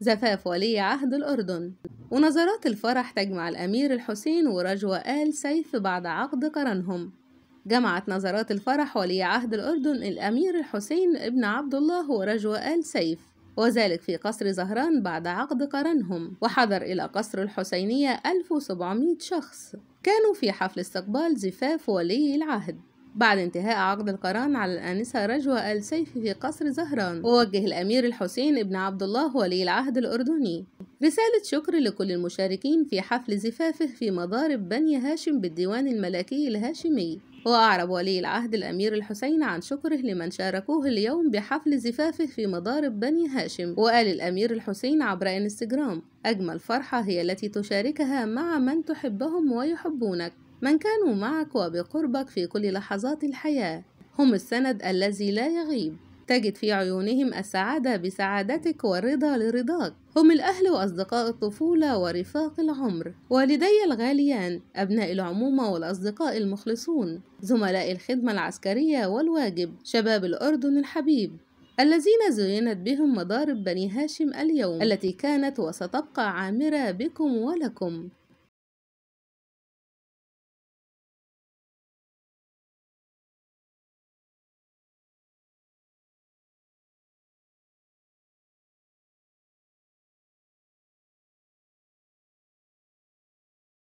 زفاف ولي عهد الأردن ونظرات الفرح تجمع الأمير الحسين ورجوة آل سيف بعد عقد قرنهم جمعت نظرات الفرح ولي عهد الأردن الأمير الحسين ابن عبد الله ورجوة آل سيف وذلك في قصر زهران بعد عقد قرنهم وحضر إلى قصر الحسينية 1700 شخص كانوا في حفل استقبال زفاف ولي العهد بعد انتهاء عقد القران على الآنسة رجوى السيف في قصر زهران ووجه الأمير الحسين ابن عبد الله ولي العهد الأردني رسالة شكر لكل المشاركين في حفل زفافه في مضارب بني هاشم بالديوان الملكي الهاشمي وأعرب ولي العهد الأمير الحسين عن شكره لمن شاركوه اليوم بحفل زفافه في مضارب بني هاشم وقال الأمير الحسين عبر إنستجرام أجمل فرحة هي التي تشاركها مع من تحبهم ويحبونك من كانوا معك وبقربك في كل لحظات الحياة هم السند الذي لا يغيب تجد في عيونهم السعادة بسعادتك والرضا لرضاك هم الأهل وأصدقاء الطفولة ورفاق العمر والدي الغاليان أبناء العمومة والأصدقاء المخلصون زملاء الخدمة العسكرية والواجب شباب الأردن الحبيب الذين زينت بهم مضارب بني هاشم اليوم التي كانت وستبقى عامرة بكم ولكم